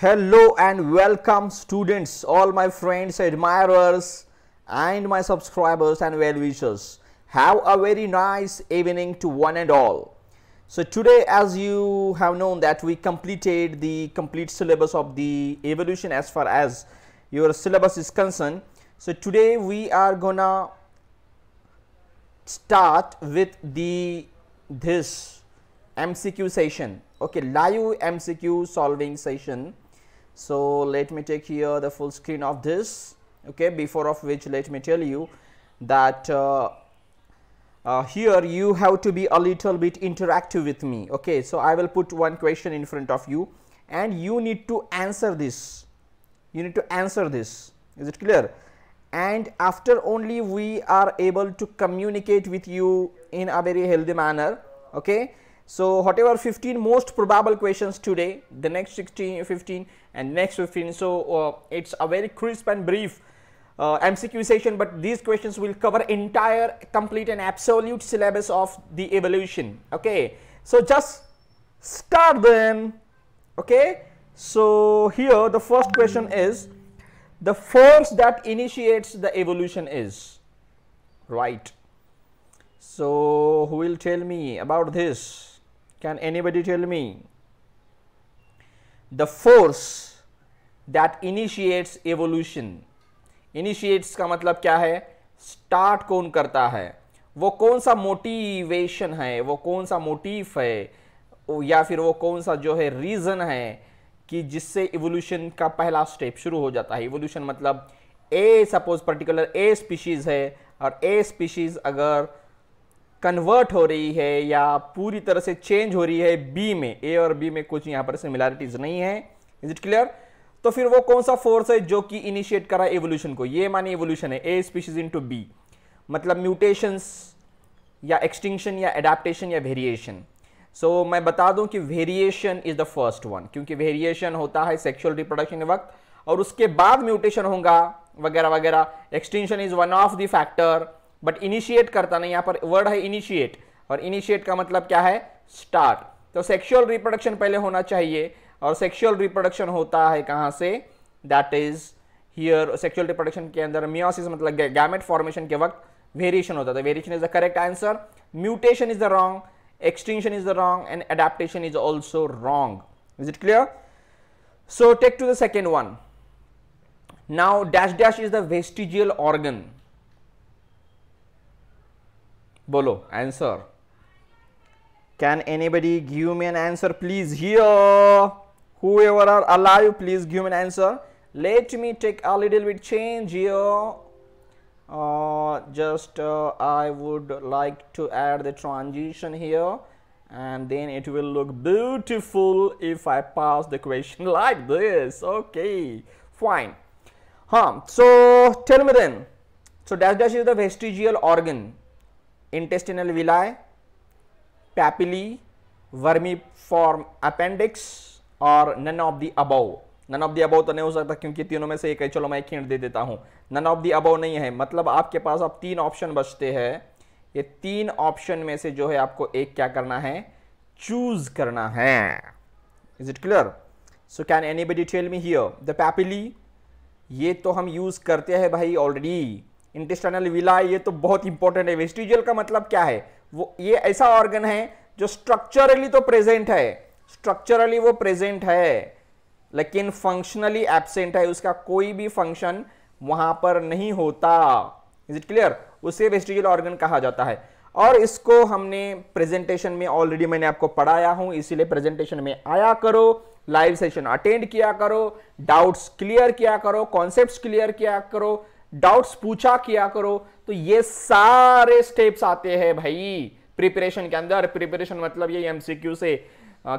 Hello and welcome students, all my friends, admirers and my subscribers and well-wishers. Have a very nice evening to one and all. So today as you have known that we completed the complete syllabus of the evolution as far as your syllabus is concerned. So today we are gonna start with the this MCQ session okay live MCQ solving session so let me take here the full screen of this okay before of which let me tell you that uh, uh, here you have to be a little bit interactive with me okay so I will put one question in front of you and you need to answer this you need to answer this is it clear and after only we are able to communicate with you in a very healthy manner okay so whatever 15 most probable questions today, the next 16, 15 and next 15. So uh, it's a very crisp and brief uh, MCQ session, but these questions will cover entire complete and absolute syllabus of the evolution. Okay, so just start them. Okay, so here the first question is the force that initiates the evolution is right. So who will tell me about this? Can anybody tell me? The force that initiates evolution. Initiates ka matlab kya hai start kon karta hai वो कौन सा motivation है वो कौन सा motive है या फिर वो कौन सा जो है रीज़न है कि जिससे इवोल्यूशन का पहला स्टेप शुरू हो जाता है इवोल्यूशन मतलब a suppose particular a species है और ए स्पीशीज़ अगर कन्वर्ट हो रही है या पूरी तरह से चेंज हो रही है बी में ए और बी में कुछ यहाँ पर सिमिलैरिटीज नहीं है इज इट क्लियर तो फिर वो कौन सा फोर्स है जो कि इनिशिएट करा एवोल्यूशन को ये मानी एवोल्यूशन है ए स्पीशीज टू बी मतलब म्यूटेशंस या एक्सटिंक्शन या एडाप्टेशन या वेरिएशन सो so, मैं बता दूं कि variation is the first one क्योंकि वेरिएशन होता है सेक्सुअल रिप्रोडक्शन वक्त और उसके बाद म्यूटेशन होगा वगैरह वगैरह extension is one of the factor but initiate करता नहीं यहां पर वर्ड है इनिशिएट और इनिशिएट का मतलब क्या है स्टार्ट तो सेक्सुअल रिप्रोडक्शन पहले होना चाहिए और सेक्सुअल रिप्रोडक्शन होता है कहां से that is here sexual reproduction के अंदर मियोसिस मतलब गैमेट फॉर्मेशन के वक्त वेरिएशन होता था variation is the correct answer mutation is the wrong extension is the wrong and adaptation is also wrong is it clear so take to the second one now dash dash is the vestigial organ bolo answer can anybody give me an answer please here whoever are alive please give me an answer let me take a little bit change here uh, just uh, I would like to add the transition here and then it will look beautiful if I pass the question like this okay fine huh so tell me then so dash dash is the vestigial organ villi papillae vermiform appendix और none of the above none of the above तो नहीं हो सकता क्योंकि तीनों में से एक है चलो मैं एक हिंट दे देता हूँ नन ऑफ दी अबव नहीं है मतलब आपके पास अब आप तीन ऑप्शन बचते हैं ये तीन ऑप्शन में से जो है आपको एक क्या करना है चूज करना है is it clear so can anybody tell me here the papillae ये तो हम यूज करते हैं भाई ऑलरेडी इंटेस्टाइनल विला ये तो बहुत इंपॉर्टेंट है वेस्टिजियल का मतलब क्या है वो ये ऐसा ऑर्गन है जो स्ट्रक्चरली तो प्रेजेंट है स्ट्रक्चरली वो प्रेजेंट है लेकिन फंक्शनली एबसेंट है उसका कोई भी फंक्शन वहां पर नहीं होता इज इट क्लियर उसे वेस्टिजियल ऑर्गन कहा जाता है और इसको हमने प्रेजेंटेशन में ऑलरेडी मैंने आपको पढ़ाया हूं इसीलिए प्रेजेंटेशन में आया करो लाइव सेशन अटेंड किया करो डाउट्स क्लियर किया करो कॉन्सेप्ट्स क्लियर किया करो डाउट्स पूछा किया करो तो ये सारे स्टेप्स आते हैं भाई प्रिपरेशन के अंदर प्रिपरेशन मतलब ये एमसीक्यू से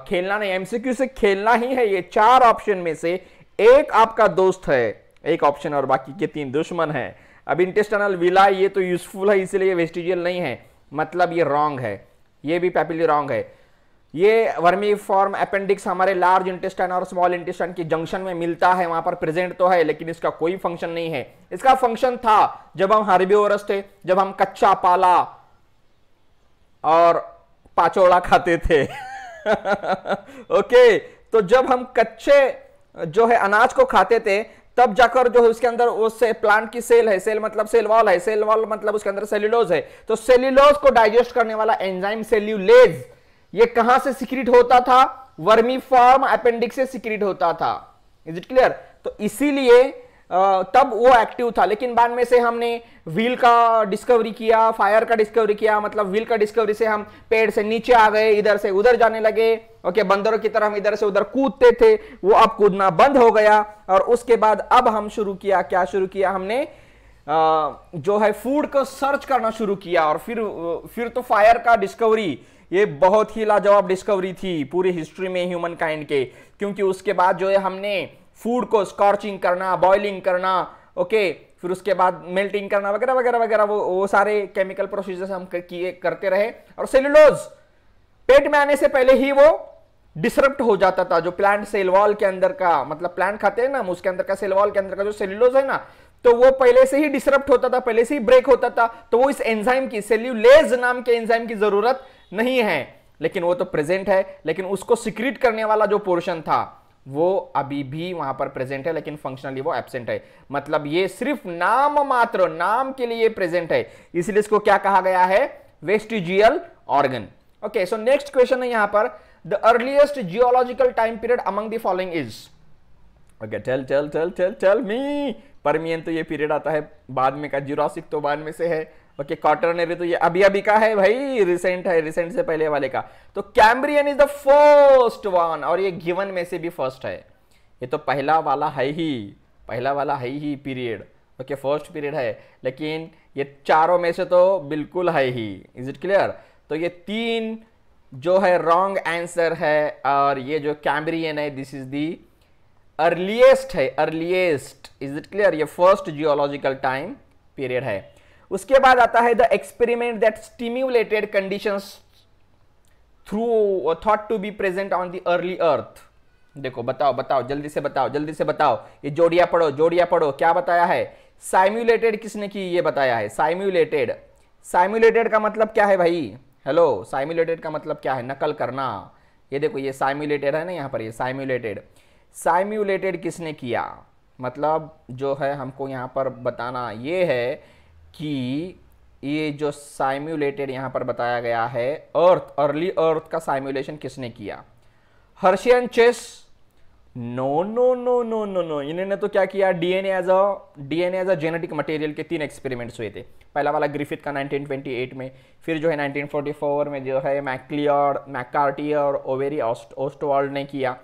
खेलना नहीं एमसीक्यू से खेलना ही है ये चार ऑप्शन में से एक आपका दोस्त है एक ऑप्शन और बाकी के तीन दुश्मन है अब इंटेस्टनल विला ये तो यूजफुल है इसलिए वेस्टिजियल नहीं है मतलब ये रॉन्ग है ये भी पैपिली रॉन्ग है ये वर्मी फॉर्म अपेंडिक्स हमारे लार्ज इंटेस्टाइन और स्मॉल इंटेस्टाइन के जंक्शन में मिलता है वहां पर प्रेजेंट तो है लेकिन इसका कोई फंक्शन नहीं है इसका फंक्शन था जब हम हर्बीओरस थे जब हम कच्चा पाला और पाचोड़ा खाते थे ओके तो जब हम कच्चे जो है अनाज को खाते थे तब जाकर जो है उसके अंदर उससे प्लांट की सेल है सेल मतलब सेल वॉल है सेल वॉल मतलब उसके अंदर सेल्यूलोज है तो सेल्यूलोज को डाइजेस्ट करने वाला एंजाइम सेल्यूलेज ये कहां से सिक्रिट होता था वर्मी फॉर्म अपेंडिक्स से सिक्रिट होता था इज इट क्लियर तो इसीलिए तब वो एक्टिव था लेकिन बाद में से हमने व्हील का डिस्कवरी किया फायर का डिस्कवरी किया मतलब व्हील का डिस्कवरी से हम पेड़ से नीचे आ गए इधर से उधर जाने लगे ओके बंदरों की तरह हम इधर से उधर कूदते थे वो अब कूदना बंद हो गया और उसके बाद अब हम शुरू किया क्या शुरू किया हमने जो है फूड को सर्च करना शुरू किया और फिर फिर तो फायर का डिस्कवरी ये बहुत ही लाजवाब डिस्कवरी थी पूरी हिस्ट्री में ह्यूमन काइंड के क्योंकि उसके बाद जो है हमने फूड को स्कॉर्चिंग करना बॉइलिंग करना ओके फिर उसके बाद मेल्टिंग करना वगैरह वगैरह वगैरह वो वो सारे केमिकल प्रोसीजर्स हम किए करते रहे और सेलुलोज पेट में आने से पहले ही वो डिसरप्ट हो जाता था जो प्लांट सेलवॉल के अंदर का मतलब प्लांट खाते हैं ना उसके अंदर का सेलवॉल के अंदर का जो सेलुलोज है ना तो वो पहले से ही डिसरप्ट होता था पहले से ही ब्रेक होता था तो वो इस एंजाइम की सेल्यूलेज नाम के एंजाइम की जरूरत नहीं है लेकिन वो तो प्रेजेंट है लेकिन उसको सिक्रीट करने वाला जो पोर्शन था वो अभी भी वहां पर प्रेजेंट है लेकिन फंक्शनली वो एबसेंट है मतलब ये सिर्फ नाम मात्र नाम के लिए प्रेजेंट है इसलिए इसको क्या कहा गया है vestigial organ okay so next question है यहां पर the earliest geological time period among the following is okay tell tell tell tell tell me Permian तो ये पीरियड आता है बाद में का जुरासिक तो बाद में से है ओके क्वार्टरनरी तो ये अभी अभी का है भाई रिसेंट है रिसेंट से पहले वाले का तो Cambrian is the first one और ये गिवन में से भी फर्स्ट है ये तो पहला वाला है ही पहला वाला है ही पीरियड ओके फर्स्ट पीरियड है लेकिन ये चारों में से तो बिल्कुल है ही इज इट क्लियर तो ये तीन जो है रॉन्ग आंसर है और ये जो कैम्ब्रियन है दिस इज दी अर्लीस्ट है अर्लीस्ट इज इट क्लियर ये फर्स्ट जियोलॉजिकल टाइम पीरियड है उसके बाद आता है the experiment that stimulated condition through thought to be present on the early earth देखो बताओ बताओ जल्दी से बताओ जल्दी से बताओ ये जोड़िया पढ़ो जोड़िया पढ़ो क्या बताया है साइम्यूलेटेड किसने की ये बताया है साइम्यूलेटेड साइम्यूलेटेड का मतलब क्या है भाई हेलो साइम्यूलेटेड का मतलब क्या है नकल करना ये देखो ये साइम्यूलेटेड है ना यहाँ पर ये साइम्यूलेटेड साइम्यूलेटेड किसने किया मतलब जो है हमको यहाँ पर बताना ये है कि ये जो साइम्यूलेटेड यहाँ पर बताया गया है अर्थ अर्ली अर्थ का साइम्यूलेशन किसने किया Hershey Chase no no no no no no इन्होंने तो क्या किया DNA as a DNA as a genetic material के तीन एक्सपेरिमेंट्स हुए थे पहला वाला ग्रिफिथ का 1928 में फिर जो है 1944 में जो है मैक्लियर मैकार्टियर ओवेरी ओस्टवर्ल्ड ने किया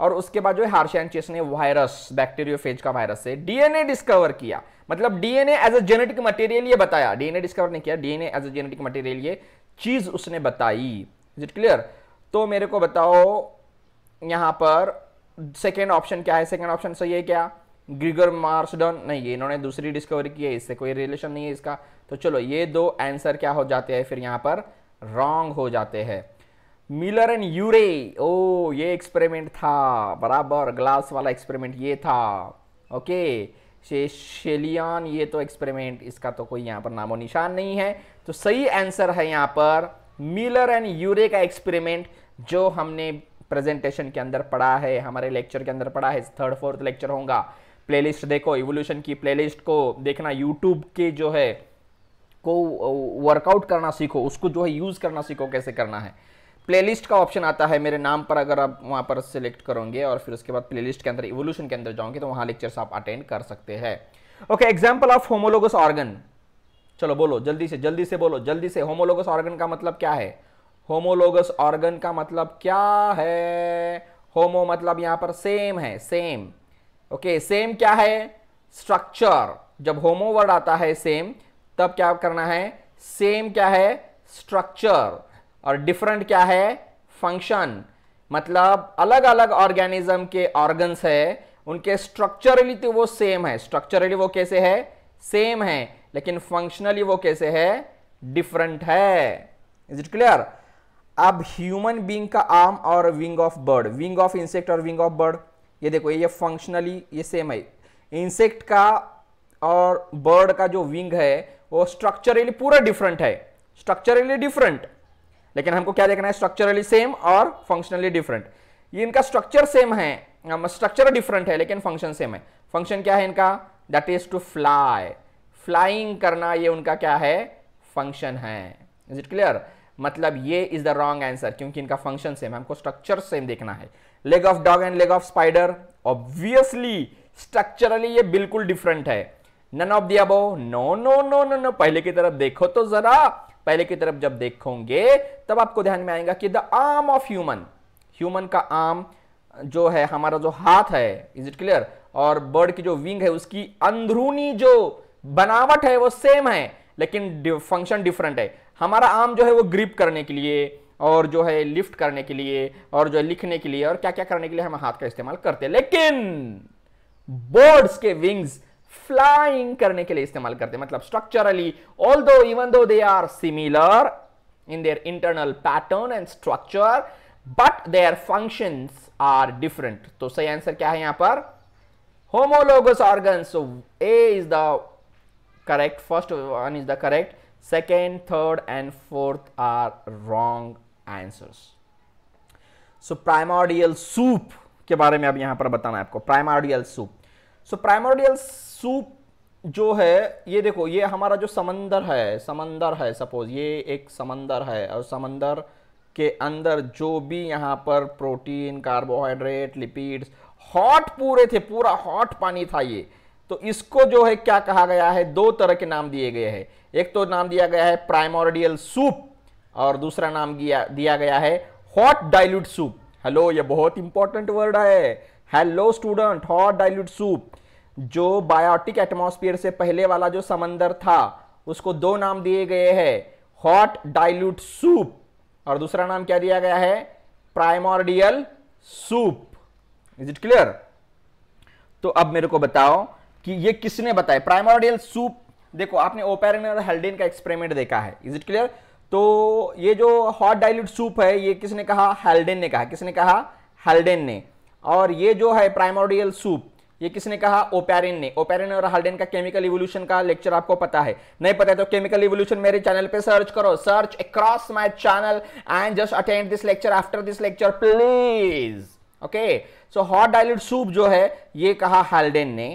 और उसके बाद जो है हार्शैन चेस ने वायरस बैक्टीरियोफेज का वायरस से डीएनए डिस्कवर किया मतलब DNA as a genetic material ये बताया डीएनए डिस्कवर नहीं किया DNA as a genetic material ये चीज उसने बताई इज इट क्लियर तो मेरे को बताओ यहां पर सेकेंड ऑप्शन क्या है सेकेंड ऑप्शन सही है क्या ग्रिगर मार्सडन नहीं ये इन्होंने दूसरी डिस्कवरी की है इससे कोई रिलेशन नहीं है इसका तो चलो ये दो आंसर क्या हो जाते हैं फिर यहाँ पर रॉन्ग हो जाते हैं मिलर एंड यूरे ओ ये एक्सपेरिमेंट था बराबर ग्लास वाला एक्सपेरिमेंट ये था ओके शेलियन ये तो एक्सपेरिमेंट इसका तो कोई यहाँ पर नामो निशान नहीं है तो सही आंसर है यहाँ पर मिलर एंड यूरे का एक्सपेरिमेंट जो हमने प्रेजेंटेशन के अंदर पढ़ा है हमारे लेक्चर के अंदर पढ़ा है थर्ड फोर्थ लेक्चर होगा प्लेलिस्ट देखो इवोल्यूशन की प्लेलिस्ट को देखना यूट्यूब के जो है को वर्कआउट करना सीखो उसको जो है यूज़ करना सीखो कैसे करना है प्लेलिस्ट का ऑप्शन आता है मेरे नाम पर अगर आप वहाँ पर सिलेक्ट करोगे और फिर उसके बाद प्लेलिस्ट के अंदर इवोल्यूशन के अंदर जाओगे तो वहाँ लेक्चर्स आप अटेंड कर सकते हैं okay example of homologous organ चलो बोलो जल्दी से जल्दी से बोलो जल्दी से होमोलोगस ऑर्गन का मतलब क्या है होमोलोगस ऑर्गन का मतलब क्या है होमो मतलब यहाँ पर सेम है सेम ओके सेम क्या है स्ट्रक्चर जब होमोवर्ड आता है सेम तब क्या करना है सेम क्या है स्ट्रक्चर और डिफरेंट क्या है फंक्शन मतलब अलग अलग ऑर्गेनिज्म के ऑर्गन्स है उनके स्ट्रक्चरली तो वो सेम है स्ट्रक्चरली वो कैसे है सेम है लेकिन फंक्शनली वो कैसे है डिफरेंट है इज इट क्लियर अब ह्यूमन बींग का आर्म और wing of bird wing of insect और विंग ऑफ बर्ड ये देखो ये फंक्शनली ये सेम है इंसेक्ट का और बर्ड का जो विंग है वो स्ट्रक्चरली पूरा डिफरेंट है स्ट्रक्चरली डिफरेंट लेकिन हमको क्या देखना है स्ट्रक्चरली सेम और फंक्शनली डिफरेंट ये इनका स्ट्रक्चर सेम है स्ट्रक्चर डिफरेंट है लेकिन फंक्शन सेम है फंक्शन क्या है इनका that is to fly flying करना ये उनका क्या है फंक्शन है इज इट क्लियर मतलब ये इज द रॉन्ग आंसर क्योंकि इनका फंक्शन सेम है हमको स्ट्रक्चर सेम देखना है leg of dog and leg of spider obviously structurally ये बिल्कुल डिफरेंट है none of the no no no no no पहले की तरफ देखो तो जरा पहले की तरफ जब देखोगे तब आपको ध्यान में आएगा कि the arm of human human का आर्म जो है हमारा जो हाथ है इज इट क्लियर और बर्ड की जो विंग है उसकी अंदरूनी जो बनावट है वो सेम है लेकिन फंक्शन डिफरेंट है हमारा आम जो है वो ग्रिप करने के लिए और जो है लिफ्ट करने के लिए और जो है लिखने के लिए और क्या क्या करने के लिए हम हाथ का इस्तेमाल करते हैं लेकिन बर्ड्स के विंग्स फ्लाइंग करने के लिए इस्तेमाल करते हैं मतलब structurally all although even though they are similar in their internal pattern and structure but their function are different तो सही आंसर क्या है यहां पर homologous organ so A is the correct first one is the correct second third and fourth are wrong answer so primordial soup के बारे में अब यहां पर बताना है आपको primordial soup so primordial soup जो है ये देखो ये हमारा जो समंदर है समंदर है सपोज ये एक समंदर है और समंदर के अंदर जो भी यहाँ पर प्रोटीन कार्बोहाइड्रेट लिपिड्स हॉट पूरे थे पूरा हॉट पानी था ये तो इसको जो है क्या कहा गया है दो तरह के नाम दिए गए हैं एक तो नाम दिया गया है प्राइमोरियल सूप और दूसरा नाम दिया दिया गया है हॉट डाइल्यूट सूप हेलो ये बहुत इंपॉर्टेंट वर्ड है hello student hot dilute soup जो बायोटिक एटमोस्फियर से पहले वाला जो समंदर था उसको दो नाम दिए गए हैं हॉट डाइल्यूट सूप और दूसरा नाम क्या दिया गया है primordial soup is it clear तो अब मेरे को बताओ कि ये किसने बताया प्राइमोरडियल सूप देखो आपने ओपेरिन और का एक्सपेरिमेंट देखा है इज इट क्लियर तो ये जो हॉट डाइल्यूट सूप है ये किसने कहा हेल्डेन ने कहा किसने कहा हेल्डेन ने और ये जो है प्राइमोडियल सूप ये किसने कहा ओपेरिन ने ओपेरिन और हाल्डेन का केमिकल इवोल्यूशन का लेक्चर आपको पता है नहीं पता है तो केमिकल इवोल्यूशन मेरे चैनल पे सर्च करो search across my channel and just attend this lecture after this lecture please okay so hot dilute soup जो है ये कहा हाल्डेन ने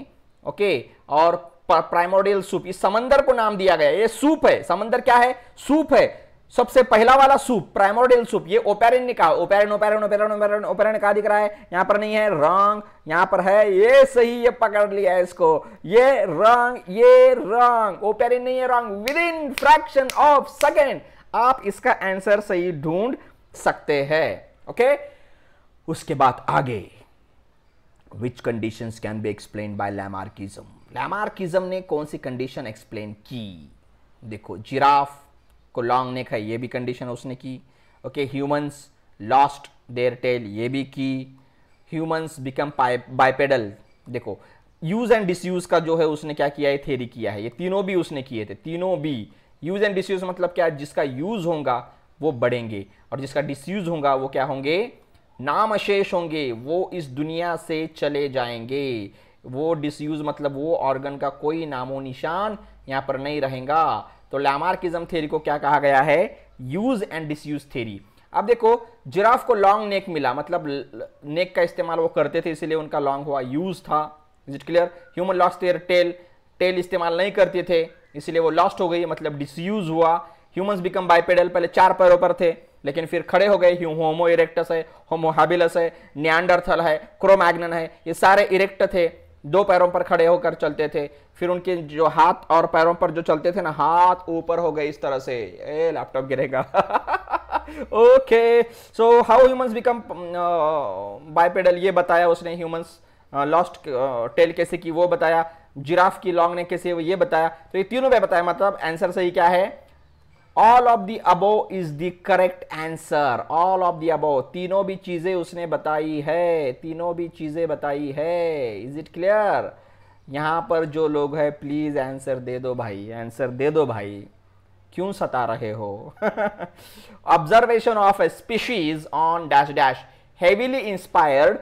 ओके okay? और प्राइमोडियल सूप इस समंदर को नाम दिया गया ये सूप है समंदर क्या है सूप है सबसे पहला वाला सूप प्राइमोडियल सूप ये ओपेरिन ने कहा Oparin Oparin Oparin Oparin Oparin कहा दिख रहा है यहां पर नहीं है रंग यहां पर है ये सही ये पकड़ लिया है इसको ये रंग ये रंग ओपेरिन नहीं है wrong within fraction of second आप इसका आंसर सही ढूंढ सकते हैं ओके उसके बाद आगे which condition can be explain by Lamarckism Lamarckism ने कौन सी कंडीशन एक्सप्लेन की देखो जिराफ को लॉन्ग नेक है ये भी कंडीशन उसने की okay humans lost their tail ये भी की ह्यूमंस बिकम बाइपेडल देखो यूज एंड डिसयूज का जो है उसने क्या किया है थेरी किया है ये तीनों भी उसने किए थे तीनों भी यूज एंड डिसयूज मतलब क्या जिसका यूज होगा वो बढ़ेंगे और जिसका डिसयूज होगा वो क्या होंगे नाम अशेष होंगे वो इस दुनिया से चले जाएंगे वो डिसयूज मतलब वो ऑर्गन का कोई नामो निशान यहाँ पर नहीं रहेगा तो लैमार्किज्म थ्योरी को क्या कहा गया है यूज एंड डिसयूज थ्योरी अब देखो जिराफ को लॉन्ग नेक मिला मतलब नेक का इस्तेमाल वो करते थे इसीलिए उनका लॉन्ग हुआ यूज था is it clear human lost their tail tail इस्तेमाल नहीं करते थे इसीलिए वो लॉस्ट हो गई मतलब डिसयूज हुआ ह्यूमंस बिकम बाइपेडल पहले चार पैरों पर थे लेकिन फिर खड़े हो गए होमो इरेक्टस है होमोहाबिलस है न्यांडरथल है क्रोमैग्नन है ये सारे इरेक्ट थे दो पैरों पर खड़े होकर चलते थे फिर उनके जो हाथ और पैरों पर जो चलते थे ना हाथ ऊपर हो गए इस तरह से ए लैपटॉप गिरेगा okay so how humans become bipedal ये बताया उसने ह्यूमंस लॉस्ट टेल कैसे की वो बताया जिराफ की लॉन्ग ने कैसे ये बताया तो ये तीनों में बताया मतलब आंसर सही क्या है all of the above is the correct answer all of the above तीनों भी चीजें उसने बताई है तीनों भी चीजें बताई है इज इट क्लियर यहां पर जो लोग है प्लीज आंसर दे दो भाई आंसर दे दो भाई क्यों सता रहे हो observation of a species on dash dash heavily inspired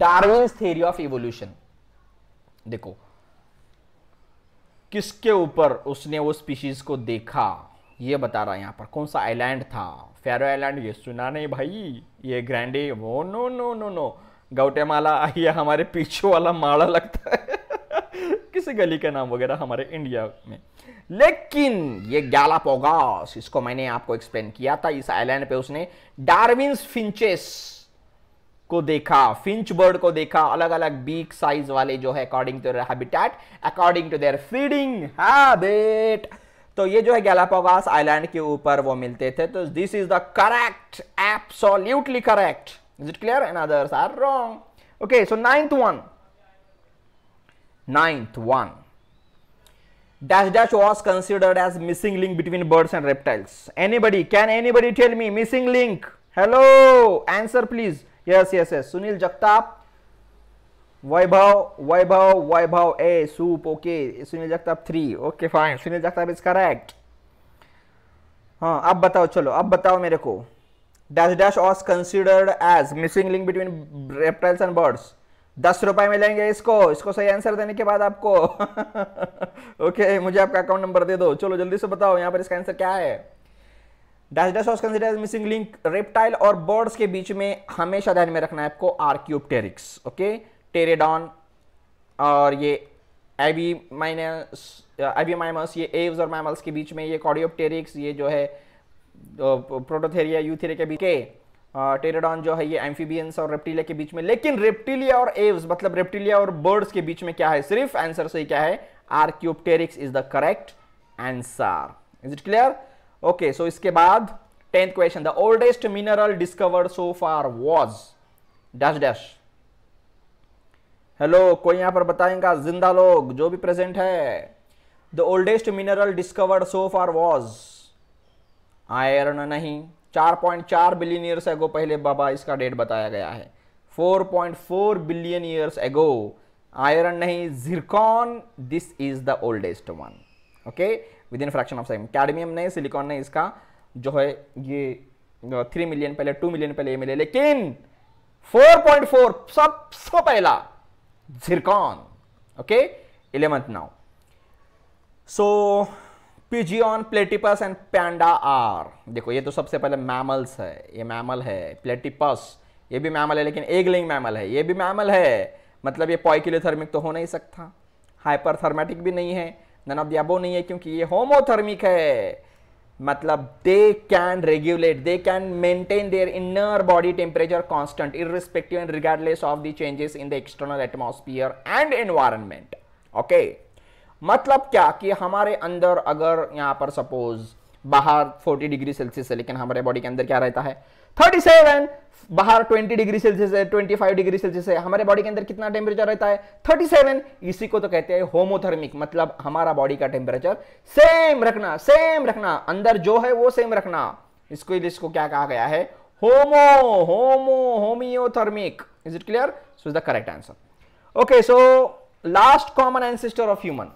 Darwin theory of evolution देखो किसके ऊपर उसने वो स्पीशीज को देखा ये बता रहा है यहाँ पर कौन सा आइलैंड था फेरो आइलैंड ये सुना नहीं भाई ये ग्रैंडे वो no no no no Guatemala ये हमारे पीछे वाला माड़ा लगता है किसी गली का नाम वगैरह हमारे इंडिया में लेकिन ये गैलापोगास इसको मैंने आपको एक्सप्लेन किया था इस आइलैंड पे उसने डार्विन फिंचेस को देखा फिंच बर्ड को देखा अलग अलग बीक साइज वाले जो है according to their habitat according to their feeding habit तो ये जो है गैलापोगास आइलैंड के ऊपर वो मिलते थे तो this is the correct absolutely correct is it clear and others are wrong okay so ninth one ninth one dash dash was considered as missing link between birds and reptiles anybody can anybody tell me missing link hello answer please yes yes yes Sunil Jagtap Vaibhav Vaibhav Vaibhav a soup okay Sunil Jagtap three okay fine Sunil Jagtap is correct हाँ अब बताओ चलो अब बताओ मेरे को dash dash was considered as missing link between reptiles and birds दस रुपए मिलेंगे इसको इसको सही आंसर देने के बाद आपको ओके okay, मुझे आपका अकाउंट नंबर दे दो चलो जल्दी से बताओ यहाँ पर इसका आंसर क्या है dash dash was consider as missing link reptile और बर्ड्स के बीच में हमेशा ध्यान में रखना है आपको आर्क्यूपटेरिक्स ओके okay? टेरेडॉन और ये एबी माइनस एबी माइमस ये एव्स और मैमल्स के बीच में ये कॉडियोप्टेरिक्स ये जो है प्रोटोथेरिया यूथेरिया के बीच के टेरेडॉन जो है ये एम्फीबियंस और रेप्टिलिया के बीच में लेकिन रेप्टिलिया और एव्स मतलब रेप्टिलिया और बर्ड्स के बीच में क्या है सिर्फ आंसर सही क्या है archaeopteryx is the correct answer is it clear okay so इसके बाद tenth question the oldest mineral discovered so far was dash dash hello कोई यहाँ पर बताएगा जिंदा लोग जो भी प्रेजेंट है the oldest mineral discovered so far was iron नहीं 4.4 बिलियन ईयर्स एगो पहले बाबा इसका डेट बताया गया है 4.4 बिलियन ईयर्स एगो आयरन नहीं zircon this is the oldest one okay within fraction of second cadmium नहीं सिलिकॉन नहीं इसका जो है ये थ्री मिलियन पहले टू मिलियन पहले ये मिले लेकिन 4.4 सबसे पहला zircon okay 11th now so pigeon platypus and panda are देखो ये तो सबसे पहले मैमल्स है ये मैमल है प्लेटिपस ये भी मैमल है लेकिन एग लिंग मैमल है ये भी मैमल है मतलब ये पॉइकिलोथर्मिक तो हो नहीं सकता हाइपरथर्मेटिक भी नहीं है नन ऑफ दियाबो नहीं है क्योंकि ये होमोथर्मिक है मतलब they can regulate they can maintain their inner body temperature constant respective and regardless of the changes in the external atmosphere and environment okay मतलब क्या कि हमारे अंदर अगर यहां पर सपोज बाहर 40 डिग्री सेल्सियस है लेकिन हमारे बॉडी के अंदर क्या रहता है थर्टी सेवन बाहर 20 डिग्री सेल्सियस है 25 डिग्री सेल्सियस है हमारे बॉडी के अंदर कितना टेम्परेचर रहता है 37 इसी को तो कहते हैं होमोथर्मिक मतलब हमारा बॉडी का टेम्परेचर सेम रखना सेम रखना अंदर जो है वो सेम रखना इसको इसको क्या कहा गया है homo homo homeothermic is it clear so is the correct answer okay so last common ancestor of human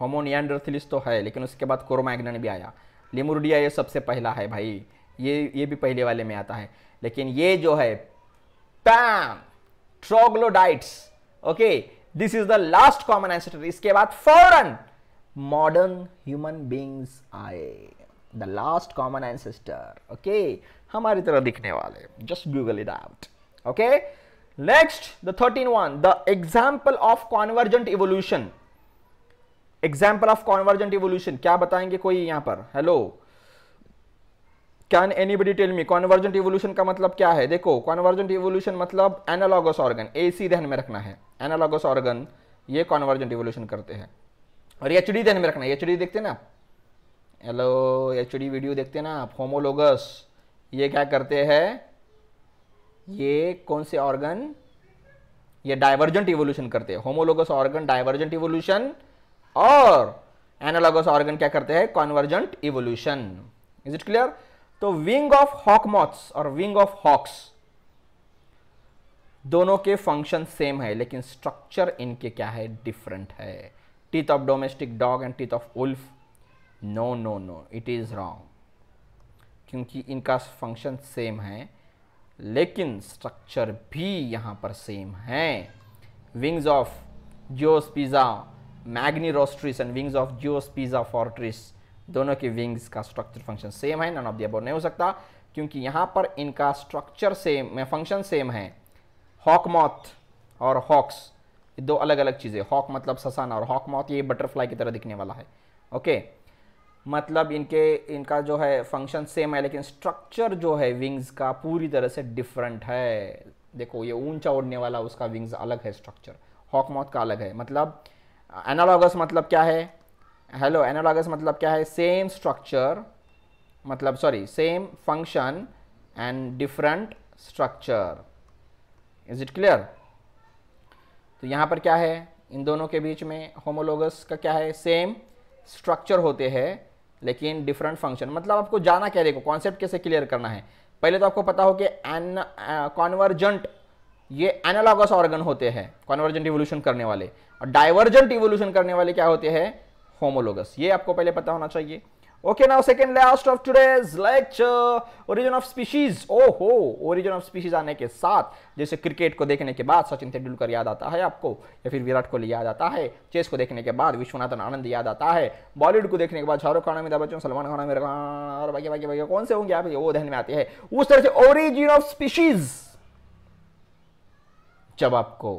homo neanderthalensis तो है लेकिन उसके बाद कोरोमैग्नन भी आया लिमुरडिया ये सबसे पहला है भाई ये ये भी पहले वाले में आता है लेकिन ये जो है pan troglodytes okay this is the last common ancestor इसके बाद फौरन मॉडर्न ह्यूमन बींग्स आए the last common ancestor okay हमारी तरह दिखने वाले just google it out okay next the thirteen one the example of convergent evolution example of convergent evolution क्या बताएंगे कोई यहां पर hello can buddy tell me convergent evolution का मतलब क्या है देखो कॉन्वर्जेंट इवोल्यूशन मतलब एनालॉगस ऑर्गन ए सी ध्यान में रखना है एनालॉगस ऑर्गन ये कॉन्वर्जेंट इवोल्यूशन करते हैं और एच डी ध्यान में रखना है एच डी देखते ना आप हेलो एच डी वीडियो देखते ना आप होमोलोगस ये क्या करते हैं ये कौन से ऑर्गन ये डाइवर्जेंट इवोल्यूशन करते हैं होमोलोगस ऑर्गन डाइवर्जेंट इवोल्यूशन और एनालॉगस ऑर्गन क्या करते हैं convergent evolution is it clear तो विंग ऑफ हॉक मॉथ्स और विंग ऑफ हॉक्स दोनों के फंक्शन सेम है लेकिन स्ट्रक्चर इनके क्या है डिफरेंट है teeth of domestic dog and teeth of wolf no no no it is wrong क्योंकि इनका फंक्शन सेम है लेकिन स्ट्रक्चर भी यहां पर सेम है विंग्स ऑफ पिज्जा मैग्नी रोस्ट्रिस एंड विंग्स ऑफ पिज्जा फॉर्ट्रिस्ट दोनों की विंग्स का स्ट्रक्चर फंक्शन सेम है नन ऑफ दी नहीं हो सकता क्योंकि यहाँ पर इनका स्ट्रक्चर सेम फंक्शन सेम है हॉक मॉथ और हॉक्स दो अलग अलग चीज़ें हॉक मतलब ससान और हॉक मॉथ ये बटरफ्लाई की तरह दिखने वाला है ओके मतलब इनके इनका जो है फंक्शन सेम है लेकिन स्ट्रक्चर जो है विंग्स का पूरी तरह से डिफरेंट है देखो ये ऊंचा उड़ने वाला उसका विंग्स अलग है स्ट्रक्चर हॉक मॉथ का अलग है मतलब एनालॉगस मतलब क्या है हेलो एनालॉगस मतलब क्या है सेम स्ट्रक्चर मतलब sorry same function and different structure is it clear तो यहाँ पर क्या है इन दोनों के बीच में होमोलोगस का क्या है सेम स्ट्रक्चर होते हैं लेकिन डिफरेंट फंक्शन मतलब आपको जाना क्या देखो कॉन्सेप्ट कैसे क्लियर करना है पहले तो आपको पता हो कि एन कॉन्वर्जेंट uh, ये एनालॉगस ऑर्गन होते हैं कॉन्वर्जेंट इवोल्यूशन करने वाले और डाइवर्जेंट इवोल्यूशन करने वाले क्या होते हैं होमोलोगस ये आपको पहले पता होना चाहिए okay now second last of today's lecture origin of species ओ हो ओरिजिन ऑफ स्पीशीज आने के साथ जैसे क्रिकेट को देखने के बाद सचिन तेंदुलकर याद आता है आपको या फिर विराट कोहली याद आता है चेस को देखने के बाद विश्वनाथन आनंद याद आता है बॉलीवुड को देखने के बाद शाहरुख खान अमिताभ बच्चन सलमान खान आमिर खान और बाकी बाकी बाकी कौन से होंगे आप वो ध्यान में आते हैं उस तरह से ओरिजिन ऑफ स्पीशीज जब आपको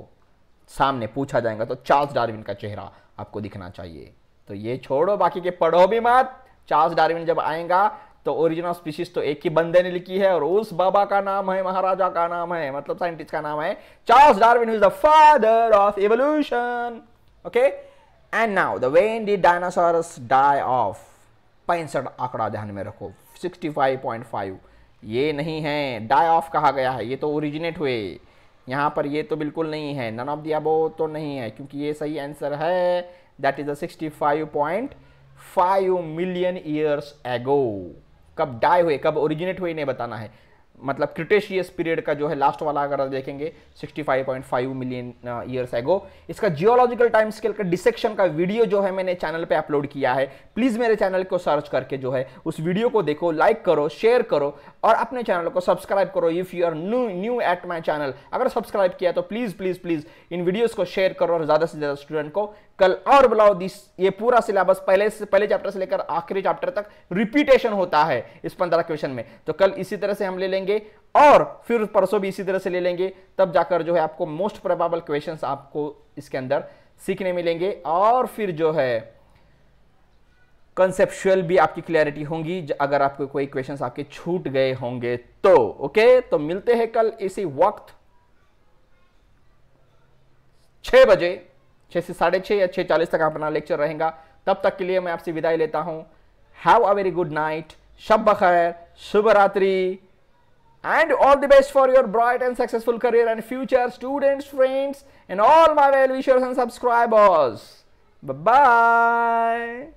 सामने पूछा जाएगा तो चार्ल्स डार्विन का चेहरा आपको दिखना चाहिए तो ये छोड़ो बाकी के पढ़ो भी मत चार्ल्स डार्विन जब आएगा तो ओरिजिनल स्पीशीज तो एक ही बंदे ने लिखी है और उस बाबा का नाम है महाराजा का नाम है मतलब साइंटिस्ट का नाम है Charles Darwin is the father of evolution okay and now the when the dinosaurs die off पैंसठ आंकड़ा ध्यान में रखो 65.5 ये नहीं है डाई ऑफ कहा गया है ये तो ओरिजिनेट हुए यहाँ पर ये तो बिल्कुल नहीं है नन ऑफ दिया वो तो नहीं है क्योंकि ये सही आंसर है that is sixty five point five million years ago कब डाई हुए कब ओरिजिनेट हुए नहीं बताना है मतलब क्रिटेशियस पीरियड का जो है लास्ट वाला अगर देखेंगे 65.5 मिलियन ईयर्स एगो इसका जियोलॉजिकल टाइम स्केल का डिसेक्शन का वीडियो जो है मैंने चैनल पे अपलोड किया है प्लीज़ मेरे चैनल को सर्च करके जो है उस वीडियो को देखो लाइक करो शेयर करो और अपने चैनल को सब्सक्राइब करो if you are new new at my channel अगर सब्सक्राइब किया तो प्लीज़ प्लीज़ प्लीज़ इन वीडियोज़ को शेयर करो और ज़्यादा से ज़्यादा स्टूडेंट को कल और बुलाओ दिस ये पूरा सिलेबस पहले से पहले चैप्टर से लेकर आखिरी चैप्टर तक रिपीटेशन होता है इस पंद्रह क्वेश्चन में तो कल इसी तरह से हम ले लेंगे लेंगे और फिर परसों भी इसी तरह से ले लेंगे तब जाकर जो है आपको मोस्ट प्रोबेबल क्वेश्चंस आपको इसके अंदर सीखने मिलेंगे और फिर जो है कंसेप्शुअल भी आपकी क्लैरिटी होंगी अगर आपको कोई क्वेश्चंस आपके छूट गए होंगे तो ओके तो मिलते हैं कल इसी वक्त छह बजे छह से साढ़े छह या छह चालीस तक अपना लेक्चर रहेगा तब तक के लिए मैं आपसे विदाई लेता हूं have a very good night शब बखैर शुभ रात्रि and all the best for your bright and successful career and future students, friends and all my well wishers and subscribers. Bye-bye.